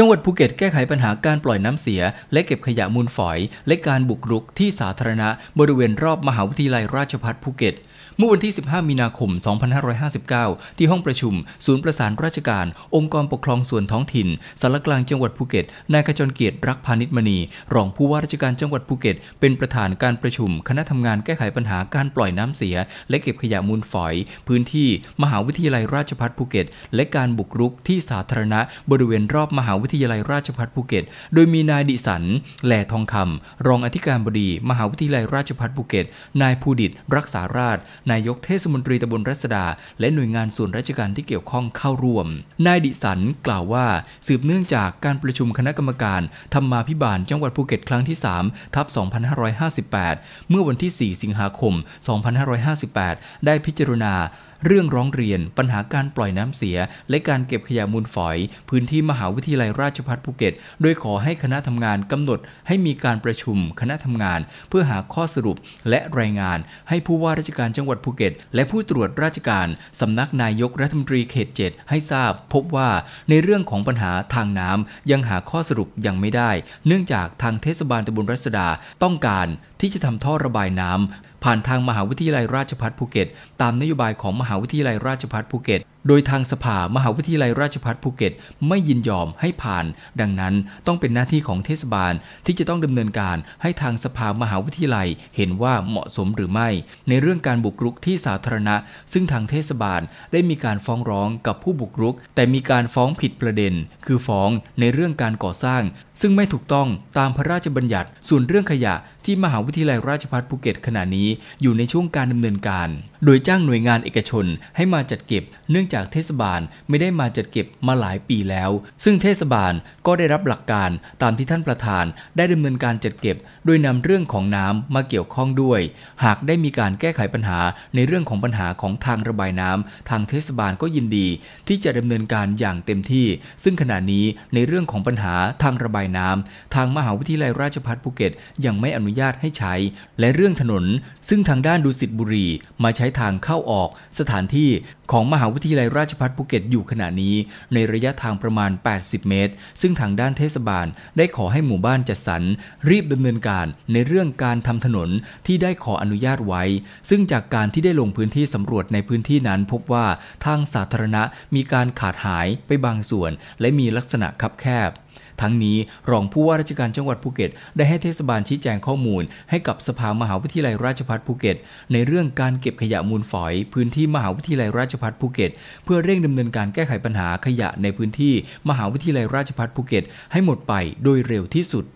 จังหวัดภูเก็ตแก้ไขปัญหาการปล่อยน้ำเสียและเก็บขยะมูลฝอยและการบุกรุกที่สาธารณะบริเวณรอบมหาวิทยาลัยราชภัฏภูเก็ตเมื่อวันที่ 15 มีนาคม 2559 ที่ห้องประชุม ศูนย์ประสานราชการ องค์กรปกครองส่วนท้องถิ่นสารกลางจังหวัดภูเก็ต นายขจรเกียรติรักพาณิชมณี รองผู้ว่าราชการจังหวัดภูเก็ต เป็นประธานการประชุม คณะทำงานแก้ไขปัญหาการปล่อยน้ำเสีย และเก็บขยะมูลฝอย พื้นที่มหาวิทยาลัยราชภัฏภูเก็ต และการบุกรุกที่สาธารณะบริเวณรอบมหาวิทยาลัยราชภัฏภูเก็ต โดยมีนายดิสันแหล่ทองคำรองอธิการบดี มหาวิทยาลัยราชภัฏภูเก็ต นายภูดิตรักษาราชนายกเทศมนตรีตำบลรัศดาและหน่วยงานส่วนราชการที่เกี่ยวข้องเข้าร่วม นายดิสันกล่าวว่าสืบเนื่องจากการประชุมคณะกรรมการธรรมาภิบาล จังหวัดภูเก็ตครั้งที่ 3 ทับ 2558 เมื่อวันที่ 4 สิงหาคม 2558 ได้พิจารณาเรื่องร้องเรียนปัญหาการปล่อยน้ำเสีย และการเก็บขยะมูลฝอย พื้นที่มหาวิทยาลัยราชภัฏภูเก็ตโดยขอให้คณะทำงานกำหนดให้มีการประชุมคณะทำงานเพื่อหาข้อสรุปและรายงาน ให้ผู้ว่าราชการจังหวัดภูเก็ต และผู้ตรวจราชการสำนักนายกรัฐมนตรีเขต7ให้ทราบ พบว่า ในเรื่องของปัญหาทางน้ำยังหาข้อสรุปยังไม่ได้ เนื่องจากทางเทศบาลตำบลรัศดาต้องการที่จะทำท่อระบายน้ำผ่านทางมหาวิทยาลัยราชภัฏภูเก็ตตามนโยบายของมหาวิทยาลัยราชภัฏภูเก็ตโดยทางสภามหาวิทยาลัยราชภัฏภูเก็ตไม่ยินยอมให้ผ่าน ดังนั้นต้องเป็นหน้าที่ของเทศบาลที่จะต้องดำเนินการให้ทางสภามหาวิทยาลัยเห็นว่าเหมาะสมหรือไม่ ในเรื่องการบุกรุกที่สาธารณะ ซึ่งทางเทศบาลได้มีการฟ้องร้องกับผู้บุกรุก แต่มีการฟ้องผิดประเด็น คือฟ้องในเรื่องการก่อสร้าง ซึ่งไม่ถูกต้องตามพระราชบัญญัติส่วนเรื่องขยะที่มหาวิทยาลัยราชภัฏภูเก็ตขณะนี้ อยู่ในช่วงการดำเนินการ โดยจ้างหน่วยงานเอกชนให้มาจัดเก็บเนื่ององจากเทศบาลไม่ได้มาจัดเก็บมาหลายปีแล้ว ซึ่งเทศบาลก็ได้รับหลักการตามที่ท่านประธานได้ดำเนินการจัดเก็บ โดยนำเรื่องของน้ำมาเกี่ยวข้องด้วย หากได้มีการแก้ไขปัญหาในเรื่องของปัญหาของทางระบายน้ำ ทางเทศบาลก็ยินดีที่จะดำเนินการอย่างเต็มที่ ซึ่งขณะนี้ในเรื่องของปัญหาทางระบายน้ำ ทางมหาวิทยาลัยราชภัฏภูเก็ตยังไม่อนุญาตให้ใช้ และเรื่องถนน ซึ่งทางด้านดุสิตบุรีมาใช้ทางเข้าออก สถานที่ของมหาวิทยาลัยลัยราชภัฏภูเก็ตอยู่ขณะนี้ในระยะทางประมาณ 80 เมตร ซึ่งทางด้านเทศบาลได้ขอให้หมู่บ้านจัดสรรรีบดำเนินการในเรื่องการทำถนนที่ได้ขออนุญาตไว้ ซึ่งจากการที่ได้ลงพื้นที่สำรวจในพื้นที่นั้นพบว่าทางสาธารณะมีการขาดหายไปบางส่วนและมีลักษณะคับแคบทั้งนี้รองผู้ว่าราชการจังหวัดภูเก็ต ได้ให้เทศบาลชี้แจงข้อมูล ให้กับสภามหาวิทยาลัยราชภัฏภูเก็ต ในเรื่องการเก็บขยะมูลฝอย พื้นที่มหาวิทยาลัยราชภัฏภูเก็ต เพื่อเร่งดำเนินการแก้ไขปัญหาขยะในพื้นที่มหาวิทยาลัยราชภัฏภูเก็ตให้หมดไปโดยเร็วที่สุด